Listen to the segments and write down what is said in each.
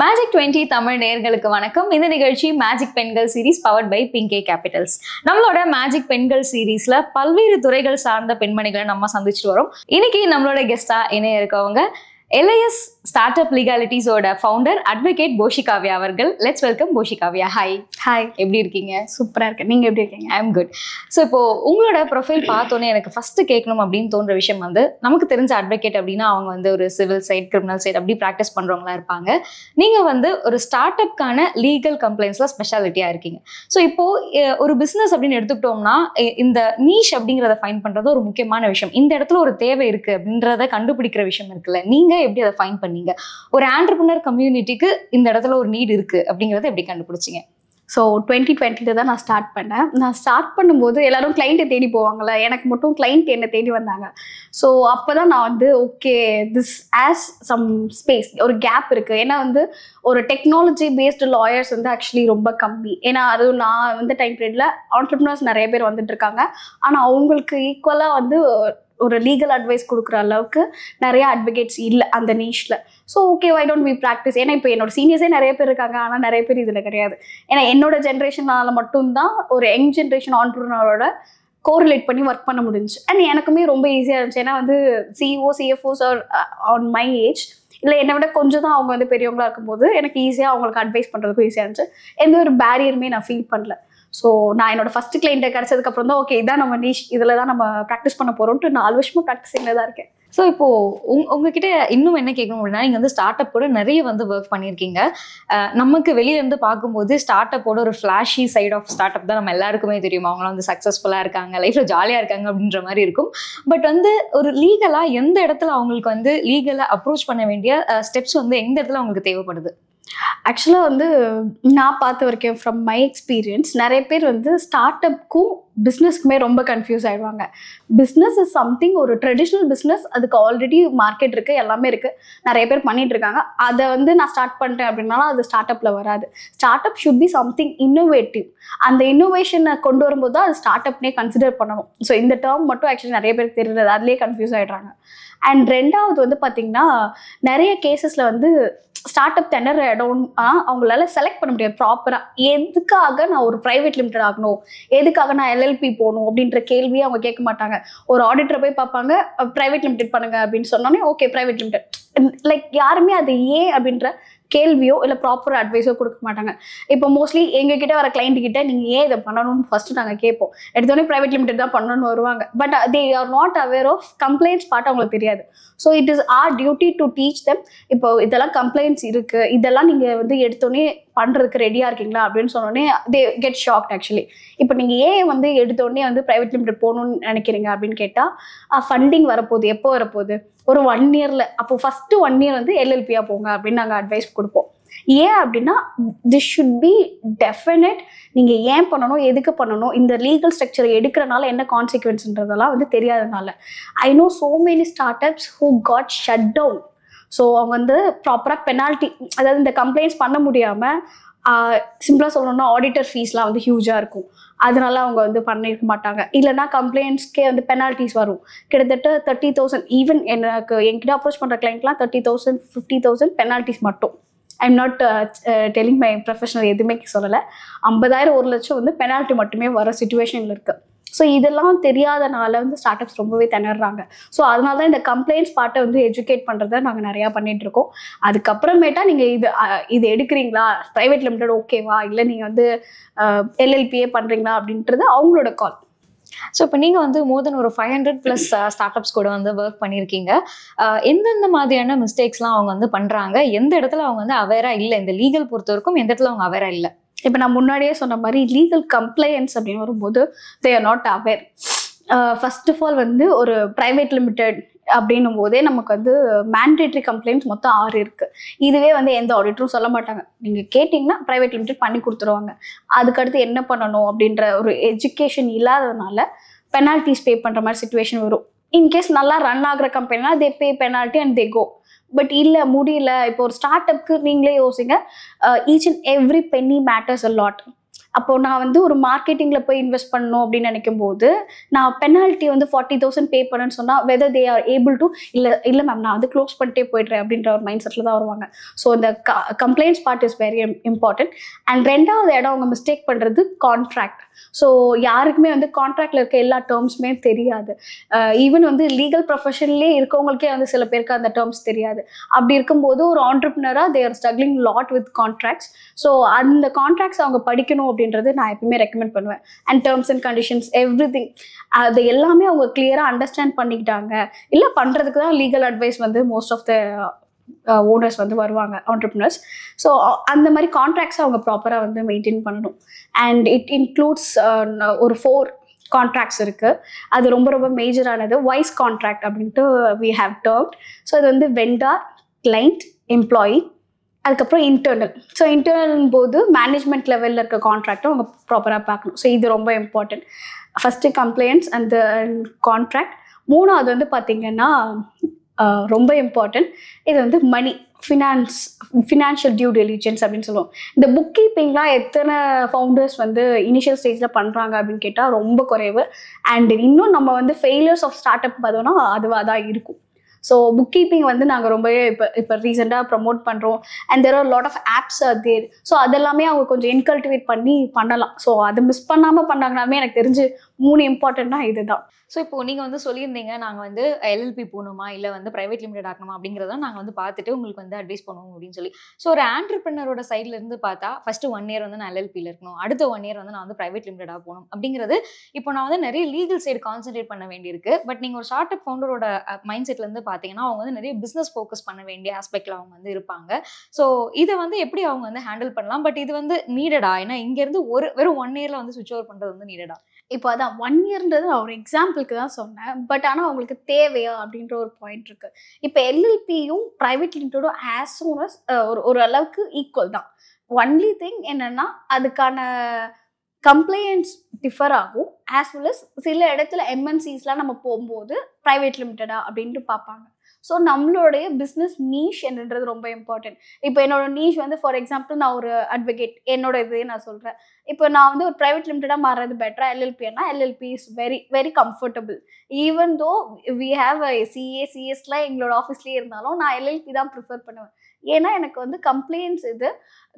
magic twenty Tamil நேர்களுக்கு வணக்கம் இந்த நிகழ்ச்சி மேஜிக் பெண்கள் சீரீஸ் பவர்ட் பை பிங்கே கேபிட்டல்ஸ் நம்மளோட மேஜிக் பெண்கள் சீரீஸ்ல பல்வேறு துறைகள் சார்ந்த பெண்மணிகளை நம்ம சந்திச்சுட்டு வரோம் இன்னைக்கு நம்மளோட கெஸ்டா என்ன இருக்கவங்க எல்ஐஎஸ் ஸ்டார்ட் அப் லீகாலிட்டிஸோட ஃபவுண்டர் அட்வொகேட் போஷிகாவியா அவர்கள் லெட்ஸ் வெல்கம் போஷிகாவியா ஹாய் ஹாய் எப்படி இருக்கீங்க சூப்பராக இருக்கேன் நீங்கள் எப்படி இருக்கீங்க ஐ எம் குட் ஸோ இப்போ உங்களோட ப்ரொஃபைல் பார்த்தோன்னே எனக்கு ஃபஸ்ட்டு கேட்கணும் அப்படின்னு தோன்ற விஷயம் வந்து நமக்கு தெரிஞ்ச அட்வொகேட் அப்படின்னா அவங்க வந்து ஒரு சிவில் சைட் கிரிமினல் சைட் அப்படி ப்ராக்டிஸ் பண்ணுறவங்களா இருப்பாங்க நீங்கள் வந்து ஒரு ஸ்டார்ட் அப்கான லீகல் கம்ப்ளைண்ட்ஸில் ஸ்பெஷாலிட்டியாக இருக்கீங்க ஸோ இப்போது ஒரு பிஸ்னஸ் அப்படின்னு எடுத்துக்கிட்டோம்னா இந்த நீஷ் அப்படிங்கிறத ஃபைன் பண்ணுறது ஒரு முக்கியமான விஷயம் இந்த இடத்துல ஒரு தேவை இருக்குது அப்படின்றத கண்டுபிடிக்கிற விஷயம் இருக்குல்ல நீங்கள் நீங்கள் எப்படி அதை ஃபைன் பண்ணீங்க ஒரு ஆண்டர்பிரினர் கம்யூனிட்டிக்கு இந்த இடத்துல ஒரு நீட் இருக்குது அப்படிங்கிறத எப்படி கண்டுபிடிச்சிங்க ஸோ டுவெண்ட்டி டுவெண்ட்டில தான் நான் ஸ்டார்ட் பண்ணேன் நான் ஸ்டார்ட் பண்ணும்போது எல்லாரும் கிளைண்ட்டை தேடி போவாங்களே எனக்கு மட்டும் கிளைண்ட் என்னை தேடி வந்தாங்க ஸோ அப்போ தான் நான் வந்து okay this has some space ஒரு கேப் இருக்குது ஏன்னா வந்து ஒரு டெக்னாலஜி பேஸ்டு லாயர்ஸ் வந்து ஆக்சுவலி ரொம்ப கம்மி ஏன்னா அதுவும் நான் வந்து டைம் பீரியடில் ஆண்டர்பிரினர்ஸ் நிறைய பேர் வந்துட்டு இருக்காங்க ஆனால் அவங்களுக்கு ஈக்குவலாக வந்து ஒரு லீகல் அட்வைஸ் கொடுக்குற அளவுக்கு நிறைய அட்வொகேட்ஸ் இல்லை அந்த நீஷில் so okay why don't be practice ஏன்னா இப்போ என்னோட சீனியர்ஸே நிறைய பேர் இருக்காங்க ஆனால் நிறைய பேர் இதில் கிடையாது ஏன்னா என்னோட ஜென்ரேஷனால் மட்டும்தான் ஒரு யங் ஜென்ரேஷன் ஆண்டர்னரோட கோரிலேட் பண்ணி ஒர்க் பண்ண முடிஞ்சு அண்ட் எனக்குமே ரொம்ப ஈஸியாக இருந்துச்சு ஏன்னா வந்து CEO CFOs are on my age இல்லை என்னை விட கொஞ்சம் தான் அவங்க வந்து பெரியவங்களாக இருக்கும்போது எனக்கு ஈஸியாக அவங்களுக்கு அட்வைஸ் பண்ணுறதுக்கும் ஈஸியாக இருந்துச்சு எந்த ஒரு பேரியருமே நான் ஃபீல் பண்ணல ஸோ நான் என்னோட ஃபர்ஸ்ட் கிளைண்ட்டை அப்புறம் தான் ஓகே இதான் நம்ம நீஷ் இதில் தான் நம்ம ப்ராக்டிஸ் பண்ண போகிறோம்ட்டு நாலு வருஷமும் ப்ராக்டிஸிங்கில் தான் இருக்கேன் ஸோ இப்போது உங் உங்ககிட்ட இன்னும் என்ன கேட்கணும் அப்படின்னா நீங்கள் வந்து ஸ்டார்ட் அப் கூட நிறைய வந்து ஒர்க் பண்ணியிருக்கீங்க நமக்கு வெளியிலேருந்து பார்க்கும்போது ஸ்டார்ட் அப்போட ஒரு flashy side of start up தான் நம்ம எல்லாருக்குமே தெரியும் அவங்களாம் வந்து சக்ஸஸ்ஃபுல்லாக இருக்காங்க லைஃப்பில் ஜாலியாக இருக்காங்க அப்படின்ற மாதிரி இருக்கும் பட் வந்து ஒரு லீகலாக எந்த இடத்துல அவங்களுக்கு வந்து லீகலாக அப்ரோச் பண்ண வேண்டிய ஸ்டெப்ஸ் வந்து எந்த இடத்துல அவங்களுக்கு தேவைப்படுது ஆக்சுவலாக வந்து நான் பார்த்த வரைக்கும் ஃப்ரம் மை எக்ஸ்பீரியன்ஸ் நிறைய பேர் வந்து ஸ்டார்ட் அப்க்கும் பிஸ்னஸ்க்குமே ரொம்ப கன்ஃபியூஸ் ஆகிடுவாங்க பிஸ்னஸ் இஸ் சம்திங் ஒரு ட்ரெடிஷ்னல் பிஸ்னஸ் அதுக்கு ஆல்ரெடி மார்க்கெட் இருக்குது எல்லாமே இருக்குது நிறைய பேர் பண்ணிகிட்ருக்காங்க அதை வந்து நான் ஸ்டார்ட் பண்ணிட்டேன் அப்படின்னாலும் அது ஸ்டார்ட் அப்பில் வராது start up should be something innovative அந்த இன்னோவேஷனை கொண்டு வரும்போது தான் அது ஸ்டார்ட் அப்னே கன்சிடர் பண்ணணும் ஸோ இந்த டேர்ம் மட்டும் ஆக்சுவலி நிறைய பேருக்கு தெரியாது அதுலேயே கன்ஃபியூஸ் ஆகிடுறாங்க அண்ட் ரெண்டாவது வந்து பார்த்திங்கன்னா நிறைய கேசஸில் வந்து ஸ்டார்ட் அப் டெண்டர் இடம்னு அவங்களால செலக்ட் பண்ண முடியாது ப்ராப்பராக எதுக்காக நான் ஒரு ப்ரைவேட் லிமிடெட் ஆகணும் எதுக்காக நான் எல்எல்பி போகணும் அப்படின்ற கேள்வியை அவங்க கேட்க மாட்டாங்க ஒரு ஆடிட்டரை போய் பார்ப்பாங்க ப்ரைவேட் லிமிடெட் பண்ணுங்க அப்படின்னு சொன்னோன்னே ஓகே ப்ரைவேட் லிமிடெட் லைக் யாருமே அது ஏன் அப்படின்ற கேள்வியோ இல்லை ப்ராப்பர் அட்வைஸோ கொடுக்க மாட்டாங்க இப்போ மோஸ்ட்லி எங்ககிட்ட வர கிளைண்ட் கிட்ட நீங்கள் ஏன் இதை பண்ணணும்னு ஃபர்ஸ்ட் நாங்கள் கேட்போம் எடுத்தோடனே ப்ரைவேட் லிமிடெட் தான் பண்ணணும்னு வருவாங்க but they are not aware of compliance part அவங்களுக்கு தெரியாது so it is our duty to teach them இப்போ இதெல்லாம் கம்ப்ளைண்ட்ஸ் இருக்குது இதெல்லாம் நீங்கள் வந்து எடுத்தோடனே பண்ணுறதுக்கு ரெடியாக இருக்கீங்களா அப்படின்னு சொன்னோடனே தே கெட் ஷாக்ட் ஆக்சுவலி இப்போ நீங்கள் ஏன் வந்து எடுத்தோடனே வந்து ப்ரைவேட் லிமிடெட் போகணும்னு நினைக்கிறீங்க அப்படின்னு கேட்டால் ஃபண்டிங் வரப்போகுது எப்போ வரப்போகுது ஒரு ஒன் இயரில் அப்போ ஃபஸ்ட்டு ஒன் இயர் வந்து எல்எல்பியாக போங்க அப்படின்னு நாங்கள் அட்வைஸ் கொடுப்போம் ஏன் அப்படின்னா திஸ் ஷுட் பி டெஃபினட் நீங்கள் ஏன் பண்ணணும் எதுக்கு பண்ணணும் இந்த லீகல் ஸ்ட்ரக்சர் எடுக்கிறனால என்ன கான்சிக்வன்ஸ்ன்றதெல்லாம் வந்து தெரியாததுனால I know so many start ups who got shut down so அவங்க வந்து ப்ராப்பராக பெனால்ட்டி அதாவது இந்த கம்ப்ளைண்ட்ஸ் பண்ண முடியாமல் சிம்பிளாக சொல்லணும்னா ஆடிட்டர் ஃபீஸ்லாம் வந்து ஹியூஜாக இருக்கும் அதனால அவங்க வந்து பண்ணியிருக்க மாட்டாங்க இல்லைனா கம்ப்ளைண்ட்ஸ்க்கே வந்து பெனால்ட்டிஸ் வரும் கிட்டத்தட்ட தேர்ட்டி தௌசண்ட் ஈவன் எனக்கு என்கிட்ட அப்ரோச் பண்ணுற கிளைண்ட்லாம் thirty thousand fifty thousand penalties மட்டும் I'm not telling my professional எதுவுமே சொல்லலை ஐம்பதாயிரம் ஒரு லட்சம் வந்து பெனால்ட்டி மட்டுமே வர சுச்சுவேஷனில் இருக்குது ஸோ இதெல்லாம் தெரியாதனால வந்து ஸ்டார்ட் அப்ஸ் ரொம்பவே திணறாங்க ஸோ அதனால தான் இந்த கம்ப்ளைண்ட்ஸ் பாட்டை வந்து எஜுகேட் பண்ணுறத நாங்கள் நிறையா பண்ணிகிட்ருக்கோம் அதுக்கப்புறமேட்டா நீங்கள் இது இது எடுக்கிறீங்களா ப்ரைவேட் லிமிடெட் ஓகேவா இல்லை நீங்கள் வந்து எல்எல்பியே பண்ணுறீங்களா அப்படின்றது அவங்களோட கால் ஸோ இப்போ நீங்கள் வந்து மோர் தென் ஒரு five hundred plus start ups கூட வந்து ஒர்க் பண்ணியிருக்கீங்க எந்தெந்த மாதிரியான மிஸ்டேக்ஸ்லாம் அவங்க வந்து பண்ணுறாங்க எந்த இடத்துல அவங்க வந்து அவேராக இல்லை இந்த லீகல் பொறுத்த வரைக்கும் எந்த இடத்துல அவங்க அவேராக இல்லை இப்போ நான் முன்னாடியே சொன்ன மாதிரி லீகல் கம்ப்ளையன்ஸ் அப்படின்னு வரும்போது they are not aware first of all வந்து ஒரு ப்ரைவேட் லிமிடெட் அப்படின்னும் போதே நமக்கு வந்து மேண்டேட்ரி கம்ப்ளைண்ட்ஸ் மொத்தம் ஆறு இருக்குது இதுவே வந்து எந்த ஆடிட்டரும் சொல்ல மாட்டாங்க நீங்கள் கேட்டிங்கன்னா ப்ரைவேட் லிமிடெட் பண்ணி கொடுத்துருவாங்க அதுக்கடுத்து என்ன பண்ணணும் அப்படின்ற ஒரு எஜுகேஷன் இல்லாததுனால பெனால்ட்டிஸ் பே பண்ணுற மாதிரி சுச்சுவேஷன் வரும் இன்கேஸ் நல்லா ரன் ஆகிற கம்பெனினா they pay penalty and they go but இல்லை முடியல இப்போ ஒரு ஸ்டார்ட் அப்க்கு நீங்களே யோசிங்க each and every penny matters a lot அப்போ நான் வந்து ஒரு மார்க்கெட்டிங்கில் போய் இன்வெஸ்ட் பண்ணணும் அப்படின்னு நினைக்கும் போது நான் பெனால்ட்டி வந்து ஃபார்ட்டி தௌசண்ட் பே பண்ணேன்னு சொன்னால் whether they are able to இல்லை இல்லை மேம் நான் வந்து க்ளோஸ் பண்ணிட்டே போயிடுறேன் அப்படின்ற ஒரு மைண்ட் செட்டில் தான் வருவாங்க ஸோ இந்த compliance part is very important and ரெண்டாவது இடம் அவங்க மிஸ்டேக் பண்ணுறது கான்ட்ராக்ட் ஸோ யாருக்குமே வந்து கான்ட்ராக்டில் இருக்க எல்லா டேர்ம்ஸுமே தெரியாது ஈவன் வந்து லீகல் ப்ரொஃபஷன்லேயே இருக்கவங்களுக்கே வந்து சில பேருக்கு அந்த டேர்ம்ஸ் தெரியாது அப்படி இருக்கும்போது ஒரு ஆண்டர்பிரினராக they're struggling lot with contracts so அந்த கான்ட்ராக்ட்ஸ் அவங்க படிக்கணும் அப்படின்றது நான் எப்பவுமே ரெக்கமெண்ட் பண்ணுவேன் and terms and conditions everything அது எல்லாமே அவங்க கிளியராக அண்டர்ஸ்டாண்ட் பண்ணிக்கிட்டாங்க இல்லை பண்ணுறதுக்கு தான் லீகல் அட்வைஸ் வந்து மோஸ்ட் ஆஃப் த ஓனர்ஸ் வந்து வருவாங்க ஆண்டர்பிரினர்ஸ் ஸோ அந்த மாதிரி கான்ட்ராக்ட்ஸ் அவங்க ப்ராப்பராக வந்து மெயின்டைன் பண்ணணும் அண்ட் இட் இன்க்ளூட்ஸ் ஒரு ஃபோர் கான்ட்ராக்ட்ஸ் இருக்குது அது ரொம்ப ரொம்ப மேஜரானது வைஸ் கான்ட்ராக்ட் அப்படின்ட்டு வி ஹாவ் டேர்ம் ஸோ இது வந்து வெண்டார் கிளைண்ட் எம்ப்ளாயி அதுக்கப்புறம் இன்டர்னல் ஸோ இன்டர்னல் போது மேனேஜ்மெண்ட் லெவலில் இருக்க கான்ட்ராக்டும் அவங்க ப்ராப்பராக பார்க்கணும் ஸோ இது ரொம்ப இம்பார்ட்டன்ட் ஃபஸ்ட்டு கம்ப்ளைண்ட்ஸ் அந்த கான்ட்ராக்ட் மூணாவது வந்து பார்த்திங்கன்னா ரொம்ப இம்பார்ட்டன்ட் இது வந்து money finance financial due diligence அப்படின்னு சொல்லுவோம் இந்த புக் கீப்பிங்லாம் எத்தனை ஃபவுண்டர்ஸ் வந்து இனிஷியல் ஸ்டேஜில் பண்ணுறாங்க அப்படின்னு கேட்டால் ரொம்ப குறைவு அண்ட் இன்னும் நம்ம வந்து ஃபெயிலியர்ஸ் ஆஃப் ஸ்டார்ட் அப் பார்த்தோம்னா அதுவாக தான் இருக்கும் ஸோ புக் கீப்பிங் வந்து நாங்கள் ரொம்பவே இப்போ இப்போ ரீசெண்டாக ப்ரமோட் பண்ணுறோம் and there are lot of apps are there so அதெல்லாமே அவங்க கொஞ்சம் இன்கல்டிவேட் பண்ணி பண்ணலாம் ஸோ அதை மிஸ் பண்ணாமல் பண்ணாங்கனாலுமே எனக்கு தெரிஞ்சு மூணு இம்பார்ட்டண்ட்னா இதுதான் ஸோ இப்போ நீங்கள் வந்து சொல்லியிருந்தீங்க நாங்கள் வந்து எல்எல்பி போகணுமா இல்லை வந்து ப்ரைவேட் லிமிடெட் ஆகணுமா அப்படிங்கிறத நாங்கள் வந்து பார்த்துட்டு உங்களுக்கு வந்து அட்வைஸ் பண்ணுவோம் அப்படின்னு சொல்லி ஸோ ஒரு ஆண்டர்பிரினரோட சைட்லேருந்து இருந்து பார்த்தா ஃபஸ்ட்டு ஒன் இயர் வந்து நான் எல்எல்பியில் இருக்கணும் அடுத்த ஒன் இயர் வந்து நான் வந்து ப்ரைவேட் லிமிடெடாக போகணும் அப்படிங்கிறது இப்போ நான் வந்து நிறைய லீகல் சைடு கான்சென்ட்ரேட் பண்ண வேண்டியிருக்கு பட் நீங்கள் ஒரு ஸ்டார்ட் அப் ஃபவுண்டரோட மைண்ட் செட்லேருந்து பார்த்தீங்கன்னா அவங்க வந்து நிறைய பிஸ்னஸ் ஃபோக்கஸ் பண்ண வேண்டிய ஆஸ்பெக்டில் அவங்க வந்து இருப்பாங்க ஸோ இதை வந்து எப்படி அவங்க வந்து ஹேண்டில் பண்ணலாம் பட் இது வந்து நீடடா ஏன்னா இங்கேருந்து ஒரு வெறும் ஒன் இயரில் வந்து சுவிச் ஓவர் பண்ணுறது வந்து நீடடா இப்போ அதான் ஒன் இயர்ன்றது நான் ஒரு எக்ஸாம்பிளுக்கு தான் சொன்னேன் பட் ஆனால் அவங்களுக்கு தேவையா அப்படின்ற ஒரு பாயிண்ட் இருக்குது இப்போ எல்எல்பியும் ப்ரைவேட் லிமிட்டடும் ஆஸ் சூன் அஸ் ஒரு ஒரு அளவுக்கு ஈக்குவல் தான் ஒன்லி திங் என்னென்னா அதுக்கான கம்ப்ளைண்ட்ஸ் டிஃபர் ஆகும் ஆஸ் வெல் அஸ் சில இடத்துல எம்என்சிஸ்லாம் நம்ம போகும்போது ப்ரைவேட் லிமிட்டடா அப்படின்ட்டு பார்ப்பாங்க ஸோ நம்மளுடைய பிஸ்னஸ் நீஷ் என்னன்றது ரொம்ப இம்பார்ட்டன்ட் இப்போ என்னோட நீஷ் வந்து ஃபார் எக்ஸாம்பிள் நான் ஒரு அட்வொகேட் என்னோட இதே நான் சொல்கிறேன் இப்போ நான் வந்து ஒரு ப்ரைவேட் லிமிட்டடாக மாறுறது பெட்டரா எல்எல்பின்னா LLP is very very comfortable even though we have CA சிஎஸ்லாம் எங்களோட ஆஃபீஸ்லேயே இருந்தாலும் நான் எல்எல்பி தான் ப்ரிஃபர் பண்ணுவேன் ஏன்னா எனக்கு வந்து கம்ப்ளைண்ட்ஸ் இது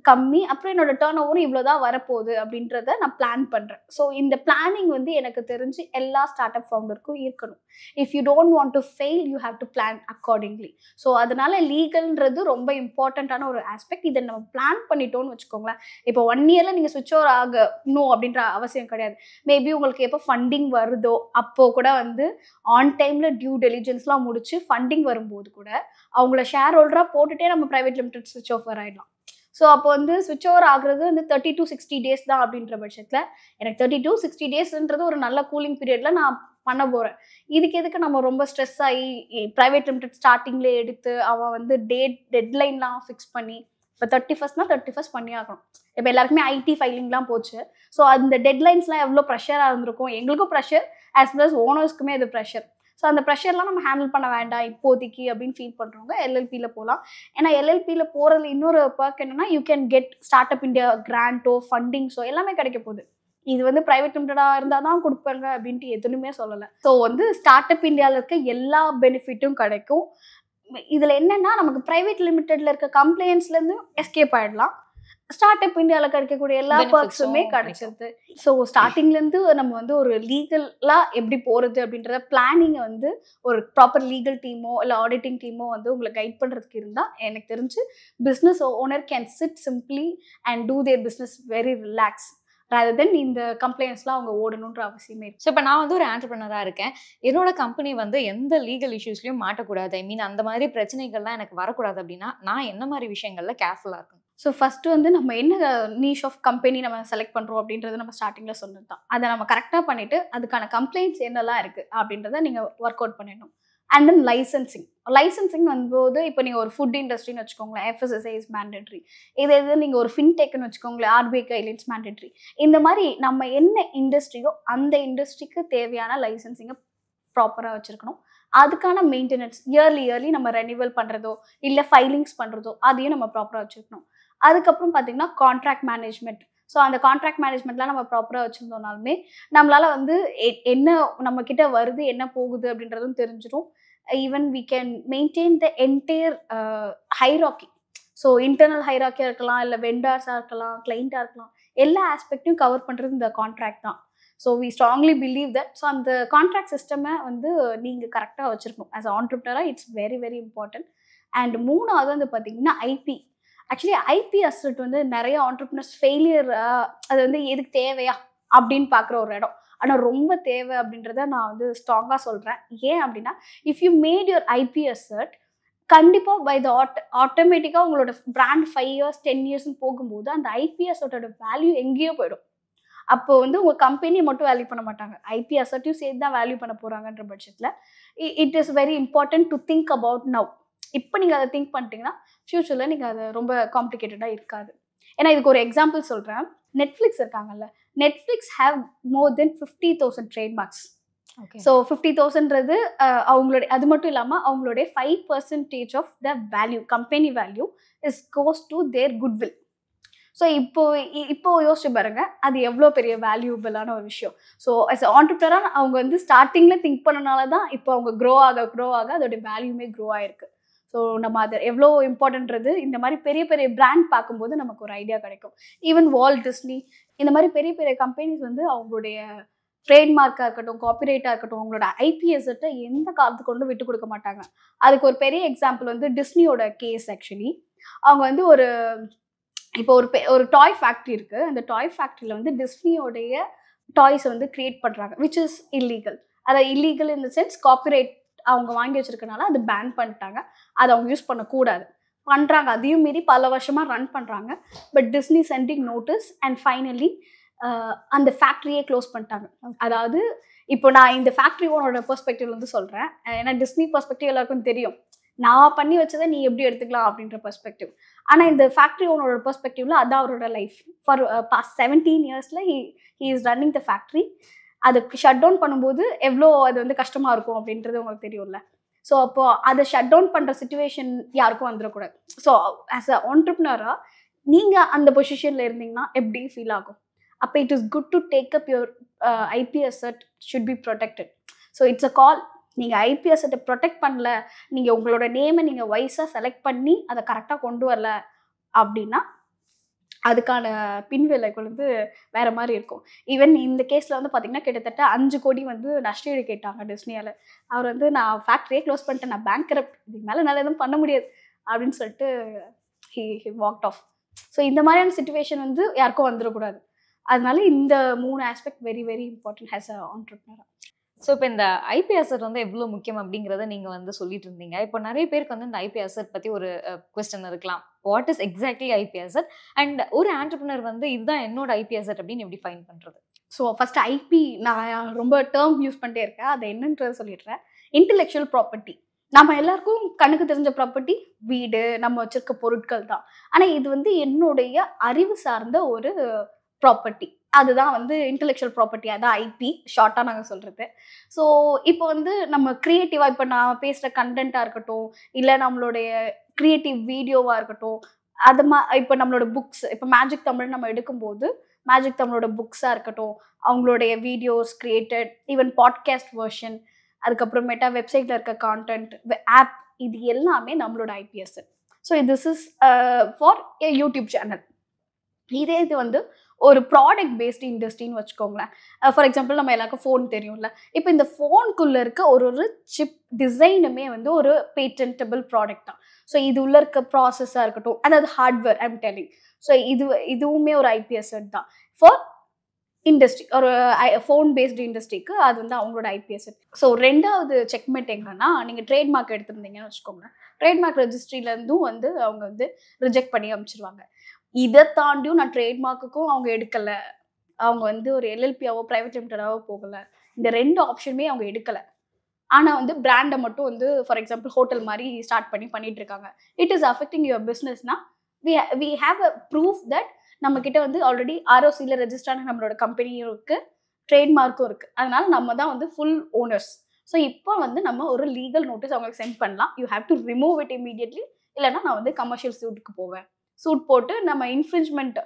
கம்மி அப்புறம் என்னோட டேர்ன் ஓவரும் இவ்வளோதான் வரப்போகுது அப்படின்றத நான் பிளான் பண்ணுறேன் ஸோ இந்த பிளானிங் வந்து எனக்கு தெரிஞ்சு எல்லா ஸ்டார்ட் அப் ஃபவுண்டருக்கும் இருக்கணும் if you don't want to fail you have to plan accordingly so அதனால லீகல்ன்றது ரொம்ப இம்பார்ட்டண்ட்டான ஒரு ஆஸ்பெக்ட் இதை நம்ம பிளான் பண்ணிட்டோம்னு வச்சுக்கோங்களேன் இப்போ ஒன் இயரில் நீங்கள் சுவிட்ச் ஓவர் ஆகணும் அப்படின்ற அவசியம் கிடையாது மேபி உங்களுக்கு எப்போ ஃபண்டிங் வருதோ அப்போ கூட வந்து ஆன் டைமில் டியூ டெலிஜென்ஸ்லாம் முடிச்சு ஃபண்டிங் வரும்போது கூட அவங்கள ஷேர் ஹோல்டராக போட்டுகிட்டே நம்ம ப்ரைவேட் லிமிடெட் ஸ்விட்ச் ஆஃபர் ஆகிடலாம் ஸோ அப்போ வந்து சுவிட்ச் ஓவர் ஆகுறது வந்து தேர்ட்டி டு சிக்ஸ்டி டேஸ் தான் அப்படின்ற பட்சத்தில் எனக்கு தேர்ட்டி டு சிக்ஸ்டி டேஸ்ன்றது ஒரு நல்ல கூலிங் பீரியடில் நான் பண்ண போகிறேன் இதுக்கு எதுக்கு நம்ம ரொம்ப ஸ்ட்ரெஸ் ஆகி ப்ரைவேட் லிமிடெட் ஸ்டார்டிங்லேயே எடுத்து அவன் வந்து டேட் டெட்லைன்லாம் ஃபிக்ஸ் பண்ணி இப்போ தேர்ட்டி ஃபஸ்ட்னா தேர்ட்டி ஃபஸ்ட் பண்ணி ஆகணும் இப்போ எல்லாருக்குமே ஐடி ஃபைலிங்லாம் போச்சு ஸோ அந்த டெட்லைன்ஸ்லாம் எவ்வளோ ப்ரெஷராக இருந்திருக்கும் எங்களுக்கும் ப்ரெஷர் ஆஸ் வெல் அஸ் ஓனர்ஸ்க்குமே அது ப்ரெஷர் ஸோ அந்த ப்ரெஷர்லாம் நம்ம ஹேண்டில் பண்ண வேண்டாம் இப்போதைக்கு அப்படின்னு ஃபீல் பண்ணுறவங்க எல்எல்பியில் போகலாம் ஏன்னா எல்எல்பியில் போகிறதுல இன்னொரு பர்க் என்னென்னா you can get start up India கிராண்டோ ஃபண்டிங்ஸோ எல்லாமே கிடைக்க போகுது இது வந்து ப்ரைவேட் லிமிட்டடாக இருந்தால் தான் கொடுப்பாங்க அப்படின்ட்டு எதுவுமே சொல்லலை ஸோ வந்து ஸ்டார்ட் அப் இந்தியாவில் இருக்க எல்லா பெனிஃபிட்டும் கிடைக்கும் இதில் என்னென்னா நமக்கு ப்ரைவேட் லிமிடெட்ல இருக்க கம்ப்ளைண்ட்ஸ்லேருந்து எஸ்கேப் ஆகிடலாம் ஸ்டார்ட் அப் இந்தியாவில் கிடைக்கக்கூடிய எல்லா பர்க்ஸுமே கிடைச்சிருது ஸோ ஸ்டார்டிங்லேருந்து நம்ம வந்து ஒரு லீகலாக எப்படி போகிறது அப்படின்றத பிளானிங்கை வந்து ஒரு ப்ராப்பர் லீகல் டீமோ இல்லை ஆடிட்டிங் டீமோ வந்து உங்களை கைட் பண்ணுறதுக்கு இருந்தால் எனக்கு தெரிஞ்சு business owner can sit simply and do their business very relax rather than இந்த கம்ப்ளைண்ட்ஸ்லாம் அவங்க ஓடணுன்ற அவசியமே இருக்கு ஸோ இப்போ நான் வந்து ஒரு ஆண்டர்பிரினராக இருக்கேன் என்னோட கம்பெனி வந்து எந்த லீகல் இஷ்யூஸ்லையும் மாட்டக்கூடாது ஐ மீன் அந்த மாதிரி பிரச்சனைகள்லாம் எனக்கு வரக்கூடாது அப்படின்னா நான் என்ன மாதிரி விஷயங்கள்ல கேர்ஃபுல்லாக இருக்கும் ஸோ ஃபஸ்ட்டு வந்து நம்ம என்ன நீஷ் ஆஃப் கம்பெனி நம்ம செலக்ட் பண்ணுறோம் அப்படின்றத நம்ம ஸ்டார்டிங்கில் சொன்னது தான் அதை நம்ம கரெக்டாக பண்ணிவிட்டு அதுக்கான கம்ப்ளைண்ட்ஸ் என்னெல்லாம் இருக்குது அப்படின்றத நீங்கள் ஒர்க் அவுட் பண்ணிடணும் அண்ட் தென் லைசன்சிங் லைசன்சிங் வரும்போது இப்போ நீங்கள் ஒரு ஃபுட் இண்டஸ்ட்ரின்னு வச்சுக்கோங்களேன் எஃப்எஸ்எஸ்ஐ இஸ் மேண்டட்ரி இது எது நீங்கள் ஒரு ஃபின்டெக்னு வச்சுக்கோங்களேன் ஆர்பிஐ கைட்லைன்ஸ் மேண்டட்ரி இந்த மாதிரி நம்ம என்ன இண்டஸ்ட்ரியோ அந்த இண்டஸ்ட்ரிக்கு தேவையான லைசன்சிங்கை ப்ராப்பராக வச்சுருக்கணும் அதுக்கான மெயின்டெனன்ஸ் இயர்லி இயர்லி நம்ம ரெனிவல் பண்ணுறதோ இல்லை ஃபைலிங்ஸ் பண்ணுறதோ அதையும் நம்ம ப்ராப்பராக வச்சுருக்கணும் அதுக்கப்புறம் பார்த்தீங்கன்னா கான்ட்ராக்ட் மேனேஜ்மெண்ட் ஸோ அந்த கான்ட்ராக்ட் மேனேஜ்மெண்ட்லாம் நம்ம ப்ராப்பராக வச்சுருந்தோம்னாலுமே நம்மளால் வந்து என்ன நம்மக்கிட்ட வருது என்ன போகுது அப்படின்றதும் தெரிஞ்சிடும் even we can maintain the entire hierarchy so internal ஹைராக்கியாக இருக்கலாம் இல்லை வெண்டார்ஸாக இருக்கலாம் கிளைண்ட்டாக இருக்கலாம் எல்லா ஆஸ்பெக்டையும் கவர் பண்ணுறது இந்த கான்ட்ராக்ட் தான் so we strongly believe that so அந்த கான்ட்ராக்ட் சிஸ்டமை வந்து நீங்கள் கரெக்டாக வச்சுருக்கணும் ஆஸ் ஆண்டர்பிரினராக it's very very important and மூணாவது வந்து பார்த்தீங்கன்னா ஐபி ஆக்சுவலி ஐபி அசட் வந்து நிறைய ஆண்டர்பிரினர்ஸ் ஃபெயிலியர் அது வந்து எதுக்கு தேவையா அப்படின்னு பார்க்குற ஒரு இடம் ஆனால் ரொம்ப தேவை அப்படின்றத நான் வந்து ஸ்ட்ராங்காக சொல்கிறேன் ஏன் அப்படின்னா if you made your IPs சர்ட் கண்டிப்பாக பை த ஆட் ஆட்டோமேட்டிக்காக உங்களோட பிராண்ட் ஃபைவ் இயர்ஸ் டென் இயர்ஸ்னு போகும்போது அந்த ஐபிஎஸோட வேல்யூ எங்கேயோ போயிடும் அப்போ வந்து உங்கள் கம்பெனியை மட்டும் வேல்யூ பண்ண மாட்டாங்க ஐபி அசர்ட்டையும் சேர்த்து தான் வேல்யூ பண்ண போகிறாங்கன்ற பட்சத்தில் it is very important to think about now இப்போ நீங்கள் அதை திங்க் பண்ணிட்டீங்கன்னா ஃப்யூச்சரில் நீங்கள் அதை ரொம்ப காம்ப்ளிகேட்டடாக இருக்காது ஏன்னா இதுக்கு ஒரு எக்ஸாம்பிள் சொல்கிறேன் நெட்ஃப்ளிக்ஸ் இருக்காங்கல்ல Netflix have more than fifty thousand trademarks so fifty தௌசண்ட்றது அவங்களுடைய அது மட்டும் இல்லாமல் அவங்களுடைய five percentage of the value company value is goes to their goodwill so இப்போ இப்போ யோசிச்சு பாருங்க அது எவ்வளோ பெரிய வேல்யூபிளான ஒரு விஷயம் ஸோ அஸ் ஆண்டர்பிரனாக அவங்க வந்து ஸ்டார்டிங்கில் திங்க் பண்ணனால தான் இப்போ அவங்க க்ரோ ஆக க்ரோ ஆக அதோடைய வேல்யூமே க்ரோ ஆயிருக்கு ஸோ நம்ம அது எவ்வளோ இம்பார்ட்டன்ட்றது இந்த மாதிரி பெரிய பெரிய பிராண்ட் பார்க்கும்போது நமக்கு ஒரு ஐடியா கிடைக்கும் ஈவன் வால் டிஸ்னி இந்த மாதிரி பெரிய பெரிய கம்பெனிஸ் வந்து அவங்களுடைய ட்ரேட்மார்க்காக இருக்கட்டும் காப்பிரைட்டாக இருக்கட்டும் அவங்களோட ஐபிஎஸ்ட்டை எந்த காலத்து கொண்டும் விட்டு கொடுக்க மாட்டாங்க அதுக்கு ஒரு பெரிய எக்ஸாம்பிள் வந்து டிஸ்னியோட கேஸ் ஆக்சுவலி அவங்க வந்து ஒரு இப்போ ஒரு ஒரு டாய் ஃபேக்ட்ரி இருக்குது அந்த டாய் ஃபேக்ட்ரியில் வந்து டிஸ்னியோடைய டாய்ஸை வந்து க்ரியேட் பண்ணுறாங்க விச் இஸ் இல்லீகல் அதை illegal in the sense copyright அவங்க வாங்கி வச்சுருக்கனால அது பேன் பண்ணிட்டாங்க அதை அவங்க யூஸ் பண்ணக்கூடாது பண்ணுறாங்க அதையும் மீறி பல வருஷமாக ரன் பண்ணுறாங்க but Disney sending notice and finally அந்த ஃபேக்ட்ரியே க்ளோஸ் பண்ணிட்டாங்க அதாவது இப்போ நான் இந்த ஃபேக்ட்ரி ஓனோட பெர்ஸ்பெக்டிவ்லேருந்து சொல்கிறேன் ஏன்னா டிஸ்னி பெர்ஸ்பெக்டிவ் எல்லாருக்கும் தெரியும் நான் பண்ணி வச்சதை நீ எப்படி எடுத்துக்கலாம் அப்படின்ற பெர்ஸ்பெக்டிவ் ஆனால் இந்த ஃபேக்ட்ரி ஓனோட பெர்ஸ்பெக்டிவ்ல அதான் அவரோட லைஃப் ஃபார் பாஸ்ட் செவன்டீன் இயர்ஸில் he he is running the factory அதை ஷட் டவுன் பண்ணும்போது எவ்வளோ அது வந்து கஷ்டமாக இருக்கும் அப்படின்றது உங்களுக்கு தெரியும்ல ஸோ அப்போ அதை ஷட் டவுன் பண்ணுற சுச்சுவேஷன் யாருக்கும் வந்துடக்கூடாது ஸோ ஆஸ் அ ஆண்டர்ப்னராக நீங்கள் அந்த பொசிஷனில் இருந்தீங்கன்னா எப்படி ஃபீல் ஆகும் அப்போ it is good to take up your IPs should be protected so it's a call நீங்கள் ஐபிஎஸ் ப்ரொடெக்ட் பண்ணல நீங்கள் உங்களோட நேமை நீங்கள் வைஸாக செலக்ட் பண்ணி அதை கரெக்டாக கொண்டு வரல அப்படின்னா அதுக்கான பின்விளைகள் வந்து வேற மாதிரி இருக்கும் ஈவன் இந்த கேஸில் வந்து பாத்தீங்கன்னா கிட்டத்தட்ட அஞ்சு கோடி வந்து நஷ்டஈடு கேட்டாங்க டிஸ்னியால் அவர் வந்து நான் ஃபேக்டரியே க்ளோஸ் பண்ணிட்டேன் நான் பேங்க் கரப்ட் இதுக்கு மேல நல்லா எதுவும் பண்ண முடியாது அப்படின்னு சொல்லிட்டு he he walked off so இந்த மாதிரியான சுச்சுவேஷன் வந்து யாருக்கும் வந்துடக்கூடாது அதனால இந்த மூணு aspect very very important as a ஆண்டர்பிரினராக ஸோ இப்போ இந்த ஐபி அசட் வந்து எவ்வளோ முக்கியம் அப்படிங்கிறத நீங்கள் வந்து சொல்லிட்டு இருந்தீங்க இப்போ நிறைய பேருக்கு வந்து இந்த ஐபி அசட் பற்றி ஒரு கொஸ்டின் இருக்கலாம் what is exactly IP asset and ஒரு ஆண்டர்பிரினர் வந்து இதுதான் என்னோட ஐபி அசட் அப்படின்னு எப்படி ஃபைன் பண்ணுறது ஸோ ஃபஸ்ட் ஐபி நான் ரொம்ப டேர்ம் யூஸ் பண்ணிட்டே இருக்கேன் அது என்னன்றது சொல்லிடுறேன் இன்டெலெக்சுவல் ப்ராப்பர்ட்டி நம்ம எல்லாருக்கும் கண்ணுக்கு தெரிஞ்ச ப்ராப்பர்ட்டி வீடு நம்ம வச்சிருக்க பொருட்கள் தான் ஆனால் இது வந்து என்னுடைய அறிவு சார்ந்த ஒரு ப்ராப்பர்ட்டி அதுதான் வந்து இன்டெலெக்சுவல் ப்ராப்பர்ட்டி அதான் ஐபி ஷார்ட்டாக நாங்கள் சொல்கிறது ஸோ இப்போ வந்து நம்ம க்ரியேட்டிவாக இப்போ நான் பேசுகிற கண்டென்ட்டாக இருக்கட்டும் இல்லை நம்மளுடைய க்ரியேட்டிவ் வீடியோவாக இருக்கட்டும் அது மா இப்போ நம்மளோட புக்ஸ் இப்போ மேஜிக் தமிழ் நம்ம எடுக்கும்போது மேஜிக் தமிழோட புக்ஸாக இருக்கட்டும் அவங்களுடைய videos created even podcast version அதுக்கப்புறமேட்டா வெப்சைட்டில் இருக்க கான்டென்ட் ஆப் இது எல்லாமே நம்மளோட IPs so this is for a YouTube channel இதே இது வந்து ஒரு ப்ராடக்ட் பேஸ்டு இண்டஸ்ட்ரின்னு வச்சுக்கோங்களேன் ஃபார் எக்ஸாம்பிள் நம்ம எல்லாருக்கும் ஃபோன் தெரியும்ல இப்போ இந்த ஃபோனுக்குள்ளே இருக்க ஒரு ஒரு சிப் டிசைனுமே வந்து ஒரு பேட்டன்டபிள் ப்ராடக்ட் தான் ஸோ இது உள்ள இருக்க ப்ராசஸாக இருக்கட்டும் அதாவது ஹார்ட்வேர் ஐம் டெலிங் ஸோ இது இதுவுமே ஒரு ஐபிஎஸ் தான் ஃபார் இண்டஸ்ட்ரி ஒரு ஃபோன் பேஸ்டு இண்டஸ்ட்ரிக்கு அது வந்து அவங்களோட ஐபிஎஸ் ஸோ ரெண்டாவது செக்மெண்ட் எங்கன்னா நீங்கள் ட்ரேட்மார்க் எடுத்திருந்தீங்கன்னு வச்சுக்கோங்க ட்ரேட்மார்க் ரெஜிஸ்ட்ரிலேருந்தும் வந்து அவங்க வந்து ரிஜெக்ட் பண்ணி அமைச்சிருவாங்க இதை தாண்டியும் நான் ட்ரேட்மார்க்குக்கும் அவங்க எடுக்கலை அவங்க வந்து ஒரு எல்எல்பியாவோ ப்ரைவேட் லிமிட்டடாவோ போகலை இந்த ரெண்டு ஆப்ஷனுமே அவங்க எடுக்கலை ஆனால் வந்து பிராண்டை மட்டும் வந்து ஃபார் எக்ஸாம்பிள் ஹோட்டல் மாதிரி ஸ்டார்ட் பண்ணி பண்ணிட்டு இருக்காங்க இட் இஸ் அஃபெக்டிங் யுவர் பிஸ்னஸ்னா we we have a proof that நம்ம கிட்ட வந்து ஆல்ரெடி ஆர்ஓசியில் ரெஜிஸ்டரான நம்மளோட கம்பெனியும் இருக்கு ட்ரேட்மார்க்கும் இருக்கு அதனால நம்ம தான் வந்து ஃபுல் ஓனர்ஸ் ஸோ இப்போ வந்து நம்ம ஒரு லீகல் நோட்டீஸ் அவங்களுக்கு சென்ட் பண்ணலாம் you have to remove it immediately இல்லைனா நான் வந்து கமர்ஷியல் சூட்டுக்கு போவேன் சூட் போட்டு நம்ம இன்ஃப்ரிஜ்மெண்ட்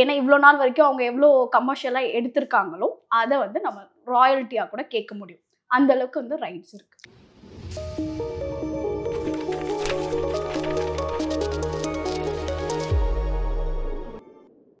ஏன்னா இவ்வளோ நாள் வரைக்கும் அவங்க எவ்வளோ கமர்ஷியலாக எடுத்திருக்காங்களோ அதை வந்து நம்ம ராயல்ட்டியாக கூட கேட்க முடியும் அந்தளவுக்கு வந்து ரைட்ஸ் இருக்குது